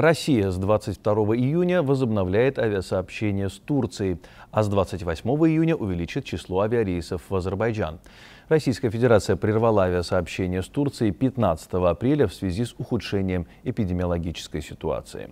Россия с 22 июня возобновляет авиасообщение с Турцией, а с 28 июня увеличит число авиарейсов в Азербайджан. Российская Федерация прервала авиасообщение с Турцией 15 апреля в связи с ухудшением эпидемиологической ситуации.